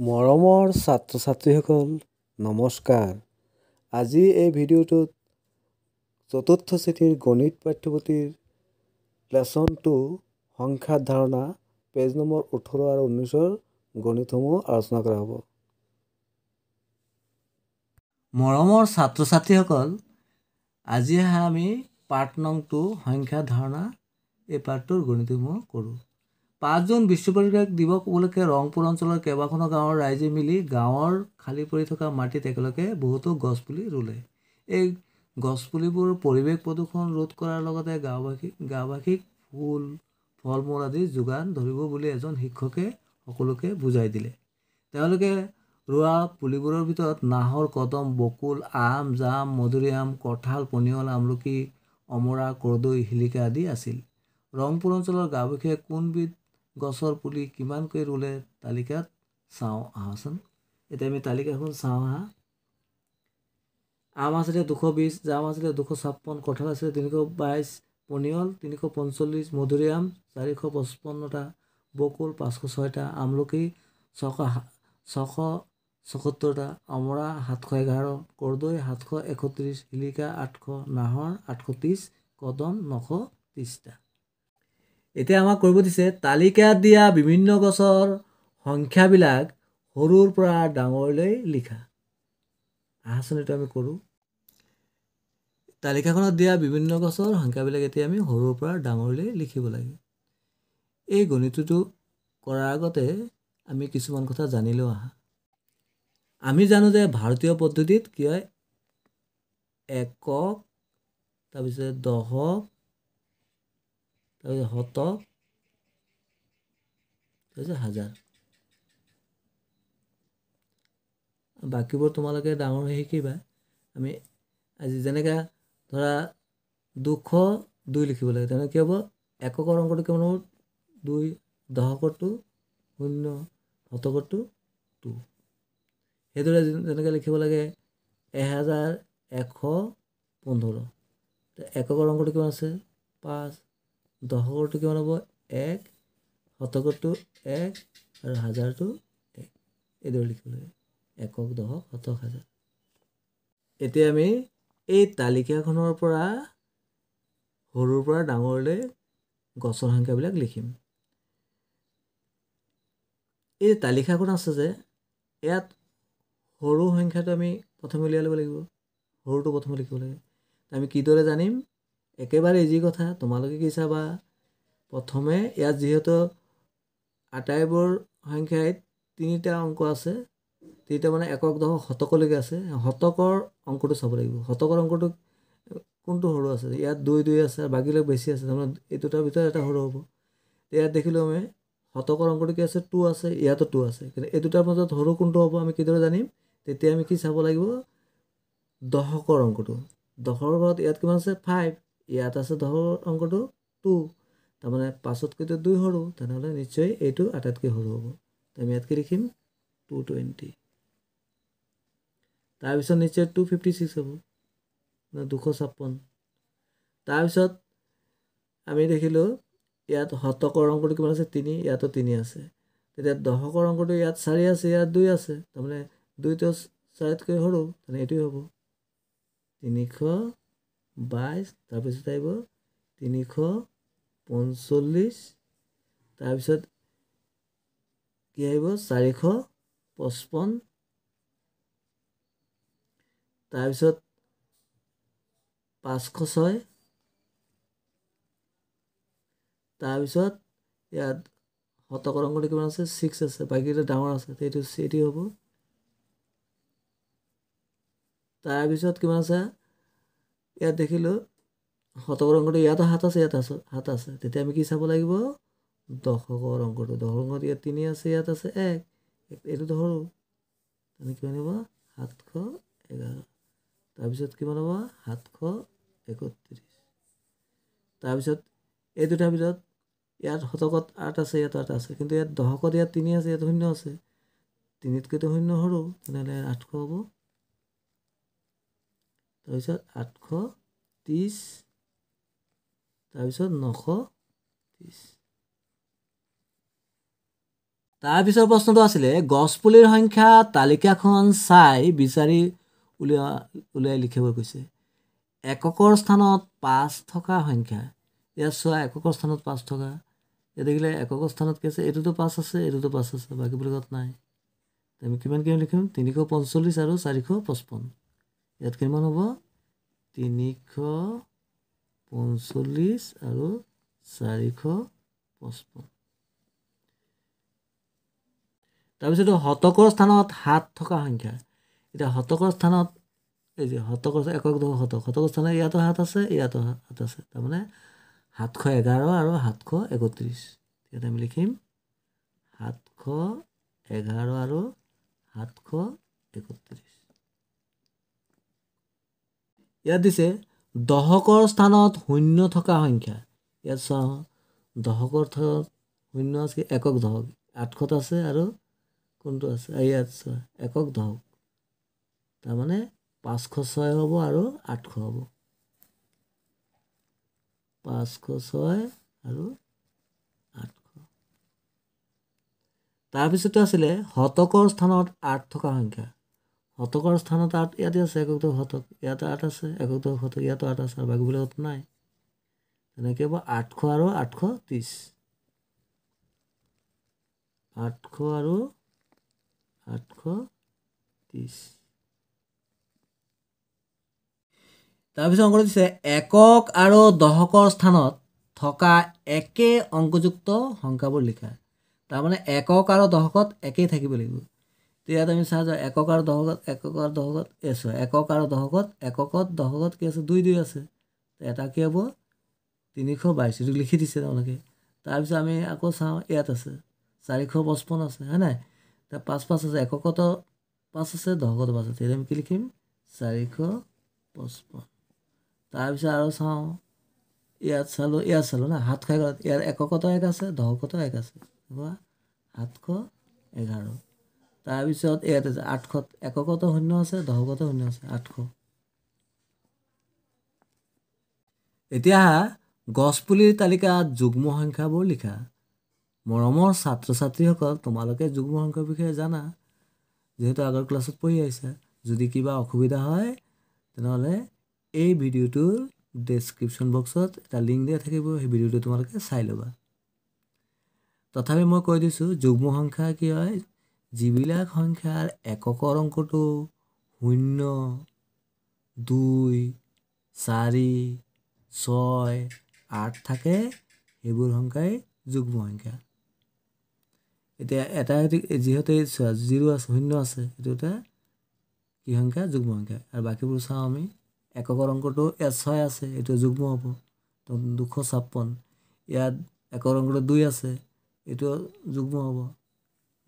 মৰমৰ ছাত্ৰ ছাত্ৰীসকল নমস্কাৰ আজি এই ভিডিঅ'টোত চতুৰ্থ শ্ৰেণীৰ গণিত পাঠ্যপুথিৰ লেচন টু সংখ্যা ধাৰণা পেজ নম্বৰ ওঠৰ আৰু ঊনৈছৰ গণিতসমূহ আলোচনা কৰা হ'ব মৰমৰ ছাত্ৰ ছাত্ৰীসকল আজি আহা আমি পাৰ্ট নং টু সংখ্যা ধাৰণা এই পাৰ্টটোৰ গণিতসমূহ কৰোঁ পাঁচ জুন বিশ্ব পৰিৱেশ দিৱস উপলক্ষে ৰংপুৰ অঞ্চলৰ কেইবাখনো গাঁৱৰ ৰাইজে মিলি গাঁৱৰ খালী পৰি থকা মাটিত একেলগে বহুতো গছপুলি ৰুলে এই গছপুলিবোৰ পৰিৱেশ প্ৰদূষণ ৰোধ কৰাৰ লগতে গাঁওবাসীক গাঁওবাসীক ফুল ফল মূল আদি যোগান ধৰিব বুলি এজন শিক্ষকে সকলোকে বুজাই দিলে তেওঁলোকে ৰোৱা পুলিবোৰৰ ভিতৰত নাহৰ কদম বকুল আম জাম মধুৰী আম কঁঠাল পনিয়ল আমলখি অমৰা কৰ্দৈ শিলিকা আদি আছিল ৰংপুৰ অঞ্চলৰ গাঁওবাসীয়ে কোনবিধ গছৰ পুলি কিমানকৈ ৰুলে তালিকাত চাওঁ আহাচোন এতিয়া আমি তালিকাখন চাওঁ আহা আম আছিলে দুশ বিছ জাম আছিলে দুশ ছাপন্ন কঁঠাল আছিলে তিনিশ বাইছ পনিয়ল তিনিশ পঞ্চল্লিছ মধুৰি আম চাৰিশ পঁচপন্নটা বকুল পাঁচশ ছয়টা আমলখি ছশ ছশ ছসত্তৰটা অমৰা সাতশ এঘাৰ কৰ্দৈ সাতশ একত্ৰিছ শিলিকা আঠশ নাহৰ আঠশ ত্ৰিছ কদম নশ ত্ৰিছটা এতিয়া আমাক কৰিব দিছে তালিকাত দিয়া বিভিন্ন গছৰ সংখ্যাবিলাক সৰুৰ পৰা ডাঙৰলৈ লিখা আহাচোন এইটো আমি কৰোঁ তালিকাখনত দিয়া বিভিন্ন গছৰ সংখ্যাবিলাক এতিয়া আমি সৰুৰ পৰা ডাঙৰলৈ লিখিব লাগে এই গণিতটো কৰাৰ আগতে আমি কিছুমান কথা জানিলেও আহা আমি জানো যে ভাৰতীয় পদ্ধতিত কি হয় একক তাৰপিছত দশক তাৰ পিছত শত তাৰপিছত হাজাৰ বাকীবোৰ তোমালোকে ডাঙৰ হৈ শিকিবা আমি আজি যেনেকৈ ধৰা দুশ দুই লিখিব লাগে তেনেকৈ কি হ'ব এককৰ অংকটো কেমন হ'ব দুই দশকৰটো শূন্য শতকৰটো টু সেইদৰে যেনেকৈ লিখিব লাগে এহেজাৰ এশ পোন্ধৰ এককৰ অংকটো কিমান আছে পাঁচ দশকৰটো কিমান হ'ব এক শতকটো এক আৰু হাজাৰটো এক এইদৰে লিখিব লিখিবলৈ একক দশক শতক হাজাৰ এতিয়া আমি এই তালিকাখনৰ পৰা সৰুৰ পৰা ডাঙৰলৈ গছৰ সংখ্যাবিলাক লিখিম এই তালিকাখন আছে যে ইয়াত সৰু সংখ্যাটো আমি প্ৰথমে উলিয়াই ল'ব লাগিব সৰুটো প্ৰথমে লিখিব লাগে আমি কিদৰে জানিম একেবাৰে ইজি কথা তোমালোকে কি চাবা প্ৰথমে ইয়াত যিহেতু আটাইবোৰ সংখ্যাই তিনিটা অংক আছে তিনিটা মানে একক দশক শতকলৈকে আছে শতকৰ অংকটো চাব লাগিব শতকৰ অংকটো কোনটো সৰু আছে ইয়াত দুই দুই আছে আৰু বাকীবিলাক বেছি আছে তাৰমানে এই দুটাৰ ভিতৰত এটা সৰু হ'ব ইয়াত দেখিলোঁ আমি শতকৰ অংকটো কি আছে টু আছে ইয়াতো টু আছে কিন্তু এই দুটাৰ মাজত সৰু কোনটো হ'ব আমি কিদৰে জানিম তেতিয়া আমি কি চাব লাগিব দশকৰ অংকটো দশকৰ ঘৰত ইয়াত কিমান আছে ফাইভ ইয়াত আছে ধৰ অংকটো টু তাৰমানে পাঁচতকৈতো দুই সৰু তেনেহ'লে নিশ্চয় এইটো আটাইতকৈ সৰু হ'ব তো আমি ইয়াতকৈ লিখিম টু টুৱেণ্টি তাৰপিছত নিশ্চয় টু ফিফটি ছিক্স হ'ব দুশ ছাপন্ন তাৰপিছত আমি দেখিলোঁ ইয়াত শতকৰ অংকটো কিমান আছে তিনি ইয়াতো তিনি আছে তেতিয়া দশকৰ অংকটো ইয়াত চাৰি আছে ইয়াত দুই আছে তাৰমানে দুইটো চাৰিতকৈ সৰু তেনে এইটোৱে হ'ব তিনিশ বাইছ তাৰপিছত আহিব তিনিশ পঞ্চল্লিছ তাৰপিছত কি আহিব চাৰিশ পঁচপন্ন তাৰপিছত পাঁচশ ছয় তাৰপিছত ইয়াত শতকৰংগটো কিমান আছে ছিক্স আছে বাকীকেইটা ডাঙৰ আছে সেইটো এইটো হ'ব তাৰপিছত কিমান আছে ইয়াত দেখিলোঁ শতকৰ অংকটো ইয়াতো সাত আছে ইয়াত আছে সাত আছে তেতিয়া আমি কি চাব লাগিব দশকৰ অংকটো দশকৰ অংকত ইয়াত তিনি আছে ইয়াত আছে এক এইটো ধৰোঁ আমি কিমান হ'ব সাতশ এঘাৰ তাৰপিছত কিমান হ'ব সাতশ একত্ৰিছ তাৰপিছত এই দুটাৰ ভিতৰত ইয়াত শতকত আঠ আছে ইয়াত আঠ আছে কিন্তু ইয়াত দশকত ইয়াত তিনি আছে ইয়াত শূন্য আছে তিনিতকৈতো শূন্য সৰু তেনেহ'লে আঠশ হ'ব তাৰপিছত আঠশ ত্ৰিছ তাৰপিছত নশ ত্ৰিছ তাৰপিছৰ প্ৰশ্নটো আছিলে গছপুলিৰ সংখ্যা তালিকাখন চাই বিচাৰি উলিয়া উলিয়াই লিখিব কৈছে এককৰ স্থানত পাঁচ থকা সংখ্যা ইয়াত চোৱা এককৰ স্থানত পাঁচ থকা ইয়াত দেখিলে এককৰ স্থানত কি আছে এইটোতো পাঁচ আছে এইটোতো পাঁচ আছে বাকীবিলাকত নাই আমি কিমান কিমান লিখিম তিনিশ পঞ্চল্লিছ আৰু চাৰিশ পঁচপন্ন ইয়াত কিমান হ'ব তিনিশ পঞ্চল্লিছ আৰু চাৰিশ পঁচপন্ন তাৰপিছতো শতকৰ স্থানত সাত থকা সংখ্যা এতিয়া শতকৰ স্থানত এই যে শতকৰ একক দশ শতক শতকৰ স্থানত ইয়াতো সাত আছে ইয়াতো সাত আছে তাৰমানে সাতশ এঘাৰ আৰু সাতশ একত্ৰিছ ইয়াতে আমি লিখিম সাতশ এঘাৰ আৰু সাতশ একত্ৰিছ ইয়াত দিছে দশকৰ স্থানত শূন্য থকা সংখ্যা ইয়াত চাওঁ দশকৰ স্থানত শূন্য আছে একক দশক আঠশত আছে আৰু কোনটো আছে ইয়াত চোৱা একক দশক তাৰমানে পাঁচশ ছয় হ'ব আৰু আঠশ হ'ব পাঁচশ ছয় আৰু আঠশ তাৰপিছতে আছিলে শতকৰ স্থানত আঠ থকা সংখ্যা শতকৰ স্থানত আঠ ইয়াতে আছে একোটো শতক ইয়াতে আঠ আছে একোটো শতক ইয়াতো আঠ আছে আৰু বাকী বোলে শত নাই তেনেকৈ বা আঠশ আৰু আঠশ ত্ৰিছ আঠশ আৰু আঠশ ত্ৰিছ তাৰপিছত অংক দিছে একক আৰু দশকৰ স্থানত থকা একে অংকযুক্ত সংখ্যাবোৰ লিখা তাৰমানে একক আৰু দশকত একেই থাকিব লাগিব ইয়াত আমি চাওঁ যে একক আৰু দহকত একক আৰু দহকত এচ হয় একক আৰু দহকত এককত দহকত কি আছে দুই দুই আছে এটা কি হ'ব তিনিশ বাইছ এইটো লিখি দিছে তেওঁলোকে তাৰপিছত আমি আকৌ চাওঁ ইয়াত আছে চাৰিশ পঁচপন্ন আছে হয় নাই তাৰ পাঁচ পাঁচ আছে এককত পাঁচ আছে দহকত পাঁচ আছে এতিয়া আমি কি লিখিম চাৰিশ পঁচপন্ন তাৰপিছত আৰু চাওঁ ইয়াত চালোঁ ইয়াত চালোঁ না সাতশ এঘাৰ ইয়াত এককত এক আছে দহকতো এক আছে হাতশ এঘাৰ তাৰপিছত ইয়াত আছে আঠশ এককত শূন্য আছে দহকত শূন্য আছে আঠশ এতিয়া গছপুলিৰ তালিকাত যুগ্ম সংখ্যাবোৰ লিখা মৰমৰ ছাত্ৰ ছাত্ৰীসকল তোমালোকে যুগ্ম সংখ্যাৰ বিষয়ে জানা যিহেতু আগৰ ক্লাছত পঢ়ি আহিছা যদি কিবা অসুবিধা হয় তেনেহ'লে এই ভিডিঅ'টোৰ ডেছক্ৰিপশ্যন বক্সত এটা লিংক দিয়া থাকিব সেই ভিডিঅ'টো তোমালোকে চাই ল'বা তথাপি মই কৈ দিছোঁ যুগ্ম সংখ্যা কি হয় যিবিলাক সংখ্যাৰ এককৰ অংকটো শূন্য দুই চাৰি ছয় আঠ থাকে সেইবোৰ সংখ্যাই যুগ্ম সংখ্যা এতিয়া এটা যিহেতু জিৰ' আছে শূন্য আছে সেইটো এটা কি সংখ্যা যুগ্ম সংখ্যা আৰু বাকীবোৰ চাওঁ আমি এককৰ অংকটো এছ ছয় আছে এইটো যুগ্ম হ'ব দুশ ছাপন্ন ইয়াত একৰ অংকটো দুই আছে এইটো যুগ্ম হ'ব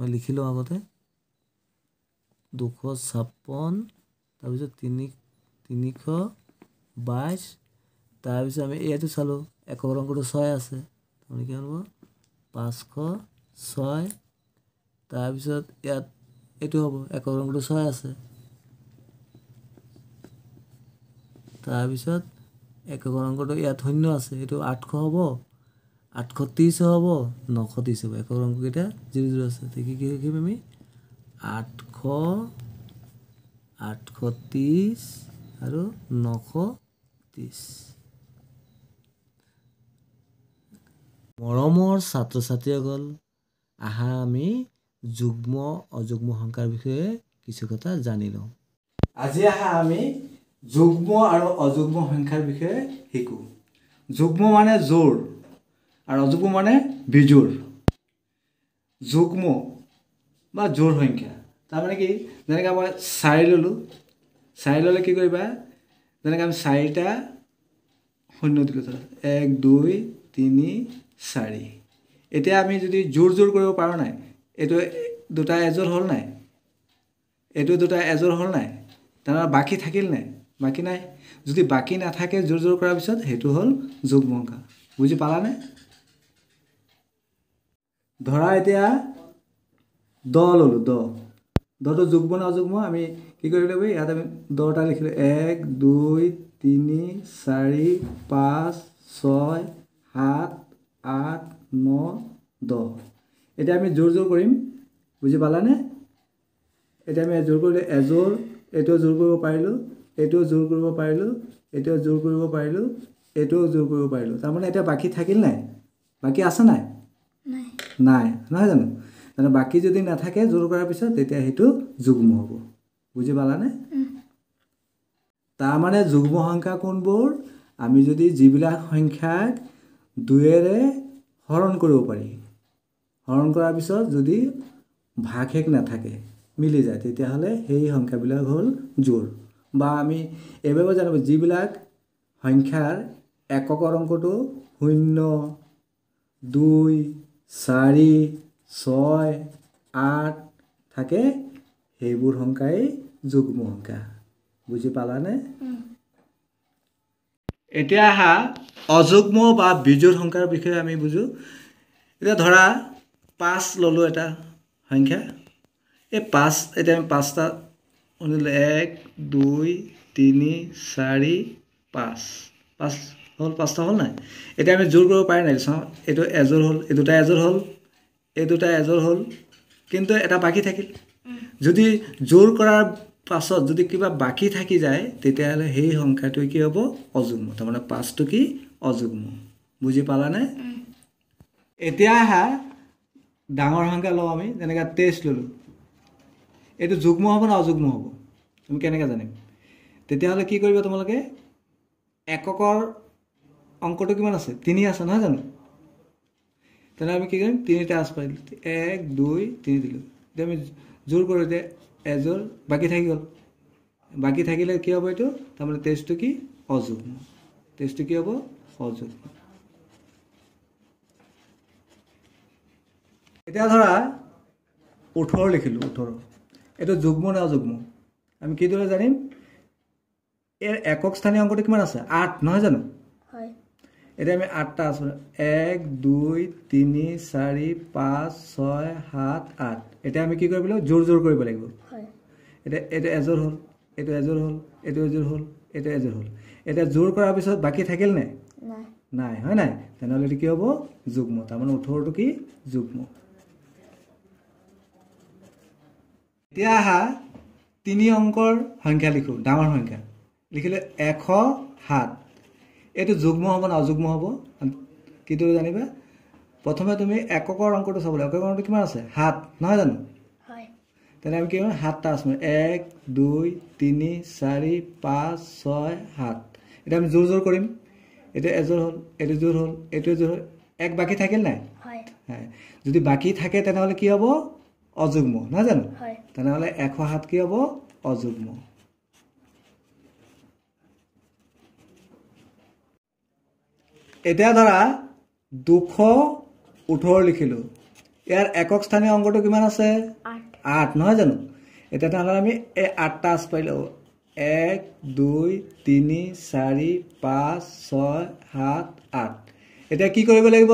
মই লিখিলোঁ আগতে দুশ ছাপন্ন তাৰপিছত তিনি তিনিশ বাইছ তাৰপিছত আমি এইটো চালোঁ একক ৰংটো ছয় আছে তাৰমানে কি হ'ব পাঁচশ ছয় তাৰপিছত ইয়াত এইটো হ'ব একক ৰংটো ছয় আছে তাৰপিছত একক ৰংটো ইয়াত শূন্য আছে এইটো আঠশ হ'ব আঠশ ত্ৰিছ হ'ব নশ ত্ৰিছ হ'ব একক ৰংকেইটা জিৰ জিৰ' আছে ঠিকে কি ৰাখিম আমি আঠশ আঠশ ত্ৰিছ আৰু নশ ত্ৰিছ মৰমৰ ছাত্ৰ ছাত্ৰীসকল আহা আমি যুগ্ম অযুগ্ম সংখ্যাৰ বিষয়ে কিছু কথা জানি লওঁ আজি আহা আমি যুগ্ম আৰু অযুগ্ম সংখ্যাৰ বিষয়ে শিকোঁ যুগ্ম মানে জোৰ আৰু অযুগ্ম মানে বিজুৰ যুগ্ম বা জোৰ সংখ্যা তাৰমানে কি যেনেকৈ মই চাৰি ল'লোঁ চাৰি ল'লে কি কৰিবা যেনেকৈ আমি চাৰিটা শূন্য দিলোঁ এক দুই তিনি চাৰি এতিয়া আমি যদি জোৰ জোৰ কৰিব পাৰোঁ নাই এইটো দুটা এযোৰ হ'ল নাই এইটো দুটা এযোৰ হ'ল নাই তাৰমানে বাকী থাকিল নাই বাকী নাই যদি বাকী নাথাকে জোৰ জোৰ কৰাৰ পিছত সেইটো হ'ল যোগ মংকা বুজি পালানে ধৰা এতিয়া দ ল'লোঁ দ দটো যুগ্ম নযুগ্ম আমি কি কৰিব লাগিব ইয়াত আমি দটা লিখিলোঁ এক দুই তিনি চাৰি পাঁচ ছয় সাত আঠ ন দহ এতিয়া আমি জোৰ জোৰ কৰিম বুজি পালানে এতিয়া আমি জোৰ কৰিলোঁ এযোৰ এইটো জোৰ কৰিব পাৰিলোঁ এইটোও জোৰ কৰিব পাৰিলোঁ এইটোও জোৰ কৰিব পাৰিলোঁ এইটোও জোৰ কৰিব পাৰিলোঁ তাৰমানে এতিয়া বাকী থাকিল নাই বাকী আছে নাই নাই নহয় জানো মানে বাকী যদি নাথাকে জোৰ কৰাৰ পিছত তেতিয়া সেইটো যুগ্ম হ'ব বুজি পালানে তাৰমানে যুগ্ম সংখ্যা কোনবোৰ আমি যদি যিবিলাক সংখ্যাক দুয়েৰে হৰণ কৰিব পাৰি হৰণ কৰাৰ পিছত যদি ভাগ শেষ নাথাকে মিলি যায় তেতিয়াহ'লে সেই সংখ্যাবিলাক হ'ল জোৰ বা আমি এইবাৰ জানো যিবিলাক সংখ্যাৰ এককৰ অংকটো শূন্য দুই চাৰি ছয় আঠ থাকে সেইবোৰ সংখ্যাই যুগ্ম সংখ্যা বুজি পালানে এতিয়া আহা অযুগ্ম বা বিজুত সংখ্যাৰ বিষয়ে আমি বুজোঁ এতিয়া ধৰা পাঁচ ল'লোঁ এটা সংখ্যা এই পাঁচ এতিয়া আমি পাঁচটা শুনিলোঁ এক দুই তিনি চাৰি পাঁচ পাঁচ হ'ল পাঁচটা হ'ল নাই এতিয়া আমি জোৰ কৰিব পাৰি নাই চাওঁ এইটো এযোৰ হ'ল এই দুটা এযোৰ হ'ল এই দুটা এযোৰ হ'ল কিন্তু এটা বাকী থাকিল যদি জোৰ কৰাৰ পাছত যদি কিবা বাকী থাকি যায় তেতিয়াহ'লে সেই সংখ্যাটো কি হ'ব অযুগ্ম তাৰমানে পাঁচটো কি অযুগ্ম বুজি পালানে এতিয়া আহা ডাঙৰ সংখ্যা লওঁ আমি যেনেকৈ টেষ্ট ল'লোঁ এইটো যুগ্ম হ'ব নে অযুগ্ম হ'ব তুমি কেনেকৈ জানিম তেতিয়াহ'লে কি কৰিবা তোমালোকে এককৰ অংকটো কিমান আছে তিনি আছে নহয় জানো তেনে আমি কি কৰিম তিনিটা আঁচ পাৰিলোঁ এক দুই তিনি দিলোঁ এতিয়া আমি জোৰ কৰোঁ যে এযোৰ বাকী থাকি গ'ল বাকী থাকিলে কি হ'ব এইটো তাৰমানে টেষ্টটো কি অযুগ্ম টেষ্টটো কি হ'ব অযুগ্ম এতিয়া ধৰা ওঠৰ লিখিলোঁ ওঠৰ এইটো যুগ্ম নে অযুগ্ম আমি কিদৰে জানিম ইয়াৰ একক স্থানীয় অংকটো কিমান আছে আঠ নহয় জানো এতিয়া আমি আঠটা আছো এক দুই তিনি চাৰি পাঁচ ছয় সাত আঠ এতিয়া আমি কি কৰিব লাগিব জোৰ জোৰ কৰিব লাগিব এতিয়া এইটো এযোৰ হ'ল এইটো এযোৰ হ'ল এইটো এযোৰ হ'ল এইটো এযোৰ হ'ল এতিয়া জোৰ কৰাৰ পিছত বাকী থাকিল নে নাই হয় নাই তেনেহ'লে এইটো কি হ'ব যুগ্ম তাৰমানে ওঠৰটো কি যুগ্ম এতিয়া আহা তিনি অংকৰ সংখ্যা লিখোঁ ডাঙৰ সংখ্যা লিখিলে এশ সাত এইটো যুগ্ম হ'ব নে অযুগ্ম হ'ব কিটো জানিবা প্ৰথমে তুমি এককৰ অংকটো চাব লাগিব একক অংকটো কিমান আছে সাত নহয় জানো তেনে আমি কি কৰিম সাতটা আছো এক দুই তিনি চাৰি পাঁচ ছয় সাত এতিয়া আমি জোৰ জোৰ কৰিম এতিয়া এযোৰ হ'ল এইটো জোৰ হ'ল এইটো এযোৰ হ'ল এক বাকী থাকিল নাই যদি বাকী থাকে তেনেহ'লে কি হ'ব অযুগ্ম নহয় জানো তেনেহ'লে এশ সাত কি হ'ব অযুগ্ম এতিয়া ধৰা দুশ ওঠৰ লিখিলোঁ ইয়াৰ একক স্থানীয় অংকটো কিমান আছে আঠ নহয় জানো এতিয়া তেনেহ'লে আমি এই আঠটা আঁচ পাৰিলে এক দুই তিনি চাৰি পাঁচ ছয় সাত আঠ এতিয়া কি কৰিব লাগিব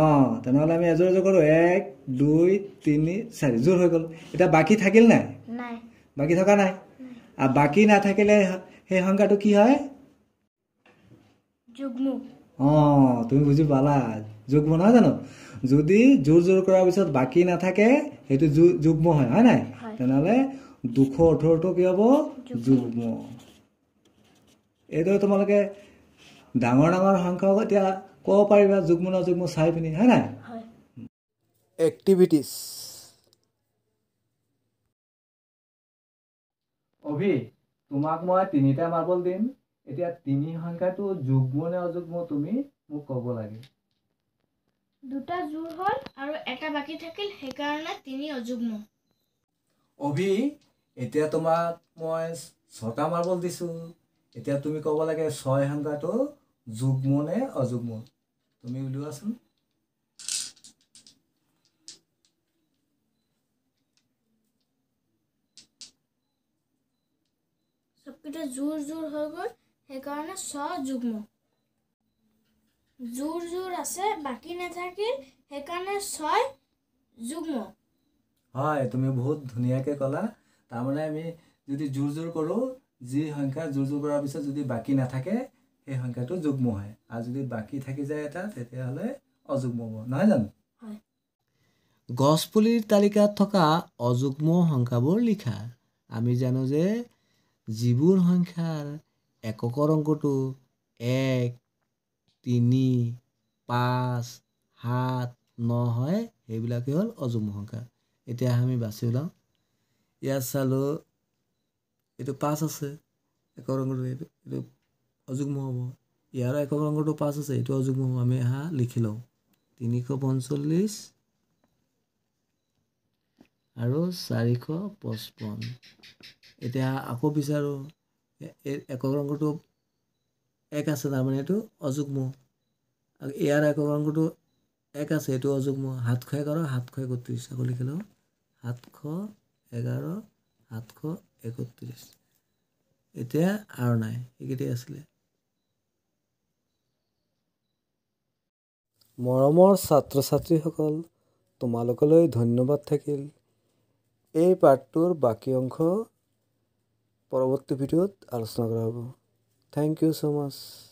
অঁ তেনেহ'লে আমি এযোৰ এযোৰ কৰোঁ এক দুই তিনি চাৰি যোৰ হৈ গ'ল এতিয়া বাকী থাকিল নাই বাকী থকা নাই আৰু বাকী নাথাকিলে সেই সংখ্যাটো কি হয় তুমি বুজি পালা যুগ্ম নহয় জানো যদি জোৰ জোৰ কৰাৰ পিছত বাকী নাথাকে সেইটো যুগ্ম হয় হয় নাই তেনেহ'লে দুশ ওঠৰটো কি হ'ব যুগ্ম এইদৰে তোমালোকে ডাঙৰ ডাঙৰ সংখ্যক এতিয়া ক'ব পাৰিবা যুগ্ম নযুগ্ম চাই পিনি হয় নাই এক্টিভিটিজ অভি তোমাক মই তিনিটা মাৰ্বল দিম এতিয়া তিনি সংখ্যাটো যুগ্ম নে অযুগ্ম তুমি মোক ক'ব লাগে দুটা যোৰ হ'ল আৰু এটা বাকী থাকিল সেইকাৰণে তিনি অযুগ্ম অভি এতিয়া তোমাক মই ছটা মাৰ্বল দিছো এতিয়া তুমি ক'ব লাগে ছয় সংখ্যাটো যুগ্ম নে অযুগ্ম তুমি উলিওৱাচোন জোৰ জোৰ হৈ গ'ল সেইকাৰণে স যুগ্ম জোৰ জোৰ আছে বাকী নাথাকিল সেইকাৰণে ছয় যুগ্ম হয় তুমি বহুত ধুনীয়াকৈ ক'লা তাৰমানে আমি যদি জোৰ জোৰ কৰোঁ যি সংখ্যা জোৰ জোৰ কৰাৰ পিছত যদি বাকী নাথাকে সেই সংখ্যাটো যুগ্ম হয় আৰু যদি বাকী থাকি যায় এটা তেতিয়াহ'লে অযুগ্ম হ'ব নহয় জানো গছপুলিৰ তালিকাত থকা অযুগ্ম সংখ্যাবোৰ লিখা আমি জানো যে যিবোৰ সংখ্যাৰ এককৰ অংকটো এক তিনি পাঁচ সাত ন হয় সেইবিলাকেই হ'ল অযুগ্ম সংখ্যা এতিয়া আমি বাছি ওলাওঁ ইয়াত চালোঁ এইটো পাঁচ আছে একক অংগটো এইটো এইটো অযুগ্ম হ'ব ইয়াৰ একক অংগটো পাঁচ আছে এইটো অযুগ্ম হ'ব আমি এহা লিখি লওঁ তিনিশ পঞ্চল্লিছ আৰু চাৰিশ পঁচপন্ন এতিয়া আকৌ বিচাৰোঁ একক অংগটো এক আছে তাৰমানে এইটো অযুগ্ম আৰু ইয়াৰ একক অংগটো এক আছে এইটো অযুগ্ম সাতশ এঘাৰ সাতশ একত্ৰিছ আকৌ লিখিলোঁ সাতশ এঘাৰ সাতশ একত্ৰিছ এতিয়া আৰু নাই এইকেইটাই আছিলে মৰমৰ ছাত্ৰ ছাত্ৰীসকল তোমালোকলৈ ধন্যবাদ থাকিল এই পাঠটোৰ বাকী অংশ পৰৱৰ্তী ভিডিঅ'ত আলোচনা কৰা হ'ব থেংক ইউ ছ' মাছ